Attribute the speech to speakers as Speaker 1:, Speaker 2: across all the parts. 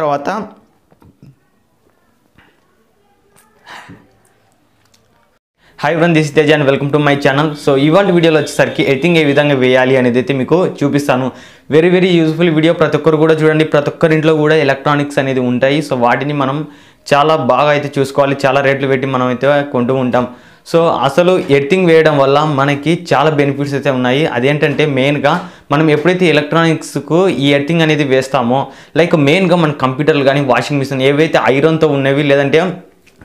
Speaker 1: తర్వాత hi friend this Tej and welcome to my channel so ఇవాంటి వీడియోలో వచ్చేసరికి ఎడిటింగ్ ఏ విధంగా వేయాలి అనేది అయితే మీకు చూపిస్తాను వెరీ వెరీ యూజ్ఫుల్ వీడియో ప్రతి ఒక్కరు కూడా చూడండి ప్రతి ఒక్కరింట్లో కూడా ఎలక్ట్రానిక్స్ అనేది ఉంటాయి సో వాటిని మనం చాలా బాగా అయితే చూసుకోవాలి చాలా రేట్లు పెట్టి మనం అయితే కొంటూ ఉంటాం సో అసలు ఎర్తింగ్ వేయడం వల్ల మనకి చాలా బెనిఫిట్స్ అయితే ఉన్నాయి అదేంటంటే మెయిన్గా మనం ఎప్పుడైతే ఎలక్ట్రానిక్స్కు ఈ ఎర్తింగ్ అనేది వేస్తామో లైక్ మెయిన్గా మన కంప్యూటర్లు కానీ వాషింగ్ మిషన్ ఏవైతే ఐరన్తో ఉన్నవి లేదంటే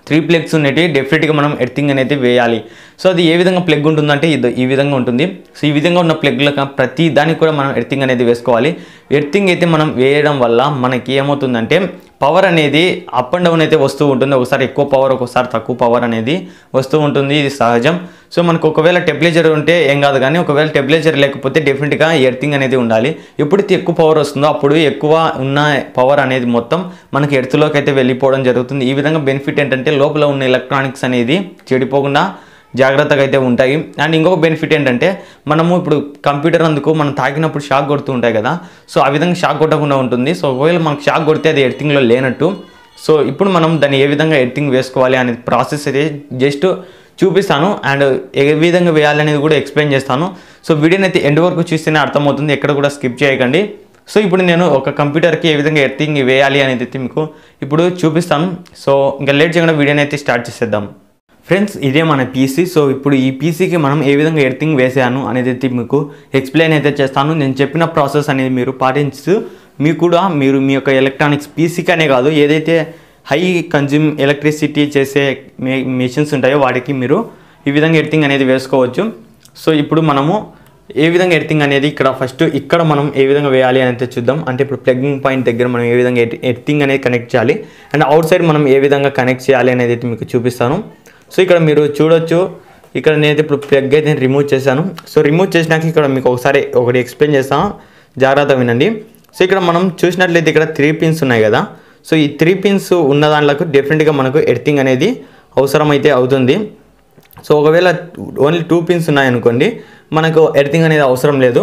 Speaker 1: త్రీ ప్లేక్స్ ఉండేవి డెఫినెట్గా మనం ఎర్తింగ్ అనేది వేయాలి సో అది ఏ విధంగా ప్లగ్ ఉంటుందంటే ఇది ఈ విధంగా ఉంటుంది సో ఈ విధంగా ఉన్న ప్లగ్లకు ప్రతి దానికి కూడా మనం ఎర్తింగ్ అనేది వేసుకోవాలి ఎర్తింగ్ అయితే మనం వేయడం వల్ల మనకి ఏమవుతుందంటే పవర్ అనేది అప్ అండ్ డౌన్ అయితే వస్తూ ఉంటుంది ఒకసారి ఎక్కువ పవర్ ఒకసారి తక్కువ పవర్ అనేది వస్తూ ఉంటుంది ఇది సహజం సో మనకు ఒకవేళ టెంపరేచర్ ఉంటే ఏం కాదు కానీ ఒకవేళ టెంపరేచర్ లేకపోతే డెఫినెట్గా ఎర్తింగ్ అనేది ఉండాలి ఎప్పుడైతే ఎక్కువ పవర్ వస్తుందో అప్పుడు ఎక్కువ ఉన్న పవర్ అనేది మొత్తం మనకి ఎర్త్లోకి అయితే వెళ్ళిపోవడం జరుగుతుంది ఈ విధంగా బెనిఫిట్ ఏంటంటే లోపల ఉన్న ఎలక్ట్రానిక్స్ అనేది చెడిపోకుండా జాగ్రత్తగా అయితే ఉంటాయి అండ్ ఇంకొక బెనిఫిట్ ఏంటంటే మనము ఇప్పుడు కంప్యూటర్ అందుకు మనం తాకినప్పుడు షాక్ కొడుతూ ఉంటాయి కదా సో ఆ విధంగా షాక్ కొట్టకుండా ఉంటుంది సో ఒకవేళ మనకు షాక్ కొడితే అది ఎడిటింగ్లో లేనట్టు సో ఇప్పుడు మనం దాన్ని ఏ విధంగా ఎడిటింగ్ వేసుకోవాలి అనేది ప్రాసెస్ అయితే జస్ట్ చూపిస్తాను అండ్ ఏ విధంగా వేయాలనేది కూడా ఎక్స్ప్లెయిన్ చేస్తాను సో వీడియోని అయితే ఎండ్ వరకు చూస్తేనే అర్థమవుతుంది ఎక్కడ కూడా స్కిప్ చేయకండి సో ఇప్పుడు నేను ఒక కంప్యూటర్కి ఏ విధంగా ఎడిటింగ్ వేయాలి అనేది మీకు ఇప్పుడు చూపిస్తాను సో ఇంకా లేట్ చేయకుండా వీడియోని అయితే స్టార్ట్ చేసేద్దాం ఫ్రెండ్స్ ఇదే మన పీసీ సో ఇప్పుడు ఈ పీసీకి మనం ఏ విధంగా ఎడిటింగ్ వేసాను అనేది మీకు ఎక్స్ప్లెయిన్ అయితే చేస్తాను నేను చెప్పిన ప్రాసెస్ అనేది మీరు పాటించు మీకు కూడా మీరు మీ యొక్క ఎలక్ట్రానిక్స్ పీసీకనే కాదు ఏదైతే హై కన్జ్యూమ్ ఎలక్ట్రిసిటీ చేసే మిషన్స్ ఉంటాయో వాటికి మీరు ఈ విధంగా ఎడిటింగ్ అనేది వేసుకోవచ్చు సో ఇప్పుడు మనము ఏ విధంగా ఎడిటింగ్ అనేది ఇక్కడ ఫస్ట్ ఇక్కడ మనం ఏ విధంగా వేయాలి అనేది చూద్దాం అంటే ఇప్పుడు ప్లగ్గింగ్ పాయింట్ దగ్గర మనం ఏ విధంగా ఎడిటింగ్ అనేది కనెక్ట్ చేయాలి అండ్ అవుట్ సైడ్ మనం ఏ విధంగా కనెక్ట్ చేయాలి అనేది మీకు చూపిస్తాను సో ఇక్కడ మీరు చూడొచ్చు ఇక్కడ నేనైతే ఇప్పుడు ప్లగ్ అయితే రిమూవ్ చేశాను సో రిమూవ్ చేసినాక ఇక్కడ మీకు ఒకసారి ఒకటి ఎక్స్ప్లెయిన్ చేస్తాను జాగ్రత్త వినండి సో ఇక్కడ మనం చూసినట్లయితే ఇక్కడ త్రీ పిన్స్ ఉన్నాయి కదా సో ఈ త్రీ పిన్స్ ఉన్న దాంట్లో డెఫినెట్గా మనకు ఎడిటింగ్ అనేది అవసరమైతే అవుతుంది సో ఒకవేళ ఓన్లీ టూ పిన్స్ ఉన్నాయనుకోండి మనకు ఎడిటింగ్ అనేది అవసరం లేదు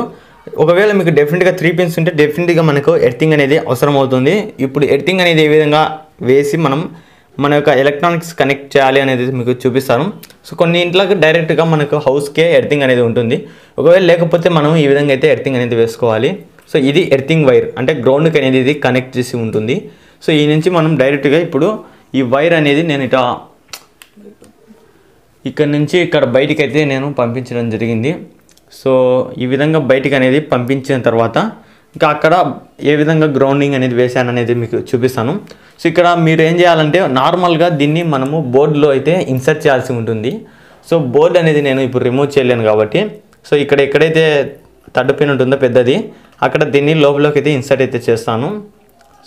Speaker 1: ఒకవేళ మీకు డెఫినెట్గా త్రీ పిన్స్ ఉంటే డెఫినెట్గా మనకు ఎడిటింగ్ అనేది అవసరం అవుతుంది ఇప్పుడు ఎడిటింగ్ అనేది ఏ విధంగా వేసి మనం మన యొక్క ఎలక్ట్రానిక్స్ కనెక్ట్ చేయాలి అనేది మీకు చూపిస్తాను సో కొన్ని ఇంట్లోకి డైరెక్ట్గా మనకు హౌస్కే ఎర్థింగ్ అనేది ఉంటుంది ఒకవేళ లేకపోతే మనం ఈ విధంగా అయితే ఎర్థింగ్ అనేది వేసుకోవాలి సో ఇది ఎర్థింగ్ వైర్ అంటే గ్రౌండ్కి అనేది ఇది కనెక్ట్ చేసి ఉంటుంది సో ఈ నుంచి మనం డైరెక్ట్గా ఇప్పుడు ఈ వైర్ అనేది నేను ఇట ఇక్కడ నుంచి ఇక్కడ బయటికి అయితే నేను పంపించడం జరిగింది సో ఈ విధంగా బయటికి అనేది పంపించిన తర్వాత ఇంకా అక్కడ ఏ విధంగా గ్రౌండింగ్ అనేది వేసాను అనేది మీకు చూపిస్తాను సో ఇక్కడ మీరు ఏం చేయాలంటే నార్మల్గా దీన్ని మనము బోర్డులో అయితే ఇన్సర్ట్ చేయాల్సి ఉంటుంది సో బోర్డ్ అనేది నేను ఇప్పుడు రిమూవ్ చేయలేను కాబట్టి సో ఇక్కడ ఎక్కడైతే థర్డ్ పిన్ ఉంటుందో పెద్దది అక్కడ దీన్ని లోపలోకి అయితే ఇన్సర్ట్ అయితే చేస్తాను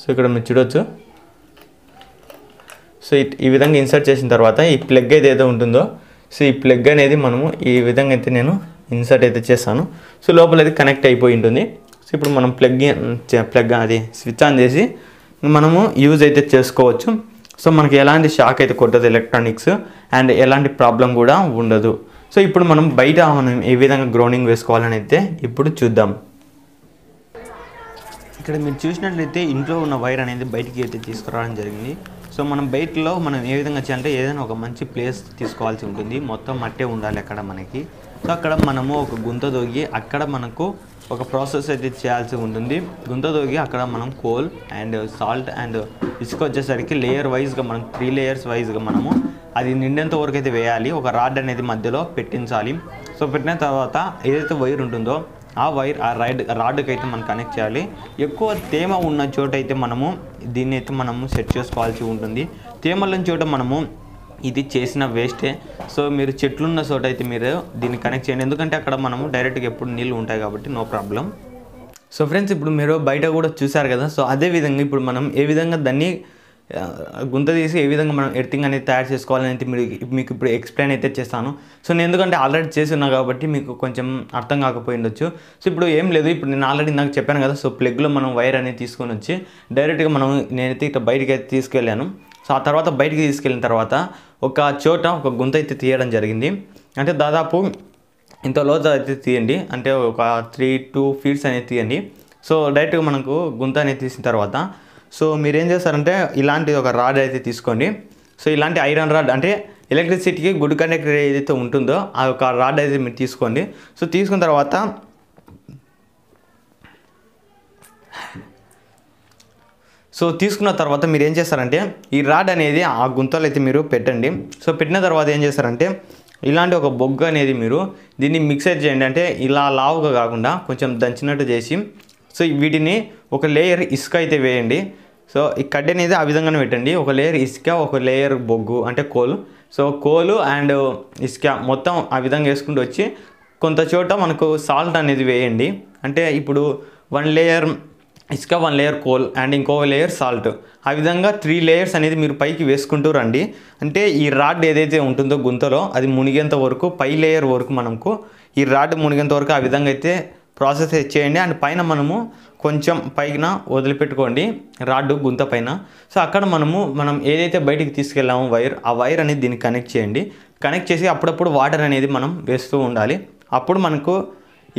Speaker 1: సో ఇక్కడ మీరు చూడొచ్చు సో ఈ విధంగా ఇన్సర్ట్ చేసిన తర్వాత ఈ ప్లగ్ అయితే ఏదో ఉంటుందో సో ఈ ప్లగ్ అనేది మనము ఈ విధంగా అయితే నేను ఇన్సర్ట్ అయితే చేస్తాను సో లోపల అయితే కనెక్ట్ అయిపోయి ఉంటుంది సో ఇప్పుడు మనం ప్లగ్ ప్లగ్ అది స్విచ్ ఆన్ చేసి మనము యూజ్ అయితే చేసుకోవచ్చు సో మనకి ఎలాంటి షాక్ అయితే కొట్టదు ఎలక్ట్రానిక్స్ అండ్ ఎలాంటి ప్రాబ్లం కూడా ఉండదు సో ఇప్పుడు మనం బయట మనం ఏ విధంగా గ్రౌండింగ్ వేసుకోవాలని అయితే ఇప్పుడు చూద్దాం ఇక్కడ మీరు చూసినట్లయితే ఇంట్లో ఉన్న వైర్ అనేది బయటికి అయితే తీసుకురావడం జరిగింది సో మనం బయటలో మనం ఏ విధంగా చేయాలంటే ఏదైనా ఒక మంచి ప్లేస్ తీసుకోవాల్సి ఉంటుంది మొత్తం మట్టే ఉండాలి అక్కడ మనకి సో అక్కడ మనము ఒక గుంత దొగి అక్కడ మనకు ఒక ప్రాసెస్ అయితే చేయాల్సి ఉంటుంది గుంత తోగి అక్కడ మనం కోల్ అండ్ సాల్ట్ అండ్ ఇసుక వచ్చేసరికి లేయర్ వైజ్గా మనం త్రీ లేయర్స్ వైజ్గా మనము అది నిండేంత వరకు అయితే వేయాలి ఒక రాడ్ అనేది మధ్యలో పెట్టించాలి సో పెట్టిన తర్వాత ఏదైతే వైర్ ఉంటుందో ఆ వైర్ ఆ రైడ్ రాడ్కి అయితే మనం కనెక్ట్ చేయాలి ఎక్కువ తేమ ఉన్న చోట అయితే మనము దీన్ని అయితే మనము సెట్ చేసుకోవాల్సి ఉంటుంది తేమలోని చోట మనము ఇది చేసిన వేస్టే సో మీరు చెట్లున్న చోట అయితే మీరు దీన్ని కనెక్ట్ చేయండి ఎందుకంటే అక్కడ మనము డైరెక్ట్గా ఎప్పుడు నీళ్ళు ఉంటాయి కాబట్టి నో ప్రాబ్లం సో ఫ్రెండ్స్ ఇప్పుడు మీరు బయట కూడా చూసారు కదా సో అదే విధంగా ఇప్పుడు మనం ఏ విధంగా దాన్ని గుంత తీసి ఏ విధంగా మనం ఎర్థింగ్ అనేది తయారు చేసుకోవాలని అయితే మీరు మీకు ఇప్పుడు ఎక్స్ప్లెయిన్ అయితే చేస్తాను సో నేను ఎందుకంటే ఆల్రెడీ ఉన్నాను కాబట్టి మీకు కొంచెం అర్థం ఉండొచ్చు సో ఇప్పుడు ఏం లేదు ఇప్పుడు నేను ఆల్రెడీ నాకు చెప్పాను కదా సో ప్లగ్లో మనం వైర్ అనేది తీసుకొని వచ్చి డైరెక్ట్గా మనం నేనైతే ఇక్కడ బయటకి అయితే తీసుకెళ్ళాను సో ఆ తర్వాత బయటికి తీసుకెళ్ళిన తర్వాత ఒక చోట ఒక గుంత అయితే తీయడం జరిగింది అంటే దాదాపు ఇంత లోతు అయితే తీయండి అంటే ఒక త్రీ టూ ఫీట్స్ అనేది తీయండి సో డైరెక్ట్గా మనకు గుంత అనేది తీసిన తర్వాత సో మీరు ఏం చేస్తారంటే ఇలాంటి ఒక రాడ్ అయితే తీసుకోండి సో ఇలాంటి ఐరన్ రాడ్ అంటే ఎలక్ట్రిసిటీకి గుడ్ కనెక్టర్ ఏదైతే ఉంటుందో ఆ యొక్క రాడ్ అయితే మీరు తీసుకోండి సో తీసుకున్న తర్వాత సో తీసుకున్న తర్వాత మీరు ఏం చేస్తారంటే ఈ రాడ్ అనేది ఆ గుంతలు అయితే మీరు పెట్టండి సో పెట్టిన తర్వాత ఏం చేస్తారంటే ఇలాంటి ఒక బొగ్గ అనేది మీరు దీన్ని మిక్సర్ చేయండి అంటే ఇలా లావుగా కాకుండా కొంచెం దంచినట్టు చేసి సో వీటిని ఒక లేయర్ ఇసుక అయితే వేయండి సో ఈ కడ్డ అనేది ఆ విధంగానే పెట్టండి ఒక లేయర్ ఇసుక ఒక లేయర్ బొగ్గు అంటే కోలు సో కోలు అండ్ ఇసుక మొత్తం ఆ విధంగా వేసుకుంటూ వచ్చి కొంత చోట మనకు సాల్ట్ అనేది వేయండి అంటే ఇప్పుడు వన్ లేయర్ ఇసుక వన్ లేయర్ కోల్ అండ్ ఇంకో లేయర్ సాల్ట్ ఆ విధంగా త్రీ లేయర్స్ అనేది మీరు పైకి వేసుకుంటూ రండి అంటే ఈ రాడ్ ఏదైతే ఉంటుందో గుంతలో అది మునిగేంత వరకు పై లేయర్ వరకు మనకు ఈ రాడ్ మునిగేంత వరకు ఆ విధంగా అయితే ప్రాసెస్ చేయండి అండ్ పైన మనము కొంచెం పైన వదిలిపెట్టుకోండి రాడ్డు గుంత పైన సో అక్కడ మనము మనం ఏదైతే బయటికి తీసుకెళ్ళామో వైర్ ఆ వైర్ అనేది దీన్ని కనెక్ట్ చేయండి కనెక్ట్ చేసి అప్పుడప్పుడు వాటర్ అనేది మనం వేస్తూ ఉండాలి అప్పుడు మనకు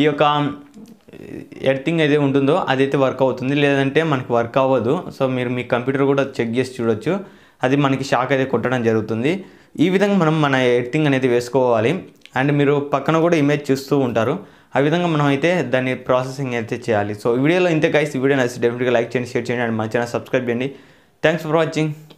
Speaker 1: ఈ యొక్క ఎడిటింగ్ అయితే ఉంటుందో అదైతే వర్క్ అవుతుంది లేదంటే మనకి వర్క్ అవ్వదు సో మీరు మీ కంప్యూటర్ కూడా చెక్ చేసి చూడొచ్చు అది మనకి షాక్ అయితే కొట్టడం జరుగుతుంది ఈ విధంగా మనం మన ఎడిటింగ్ అనేది వేసుకోవాలి అండ్ మీరు పక్కన కూడా ఇమేజ్ చూస్తూ ఉంటారు ఆ విధంగా మనం అయితే దాన్ని ప్రాసెసింగ్ అయితే చేయాలి సో వీడియోలో ఇంతే గైస్ వీడియో నచ్చి డెఫినెట్గా లైక్ చేయండి షేర్ చేయండి అండ్ మంచిగా సబ్స్క్రైబ్ చేయండి థ్యాంక్స్ ఫర్ వాచింగ్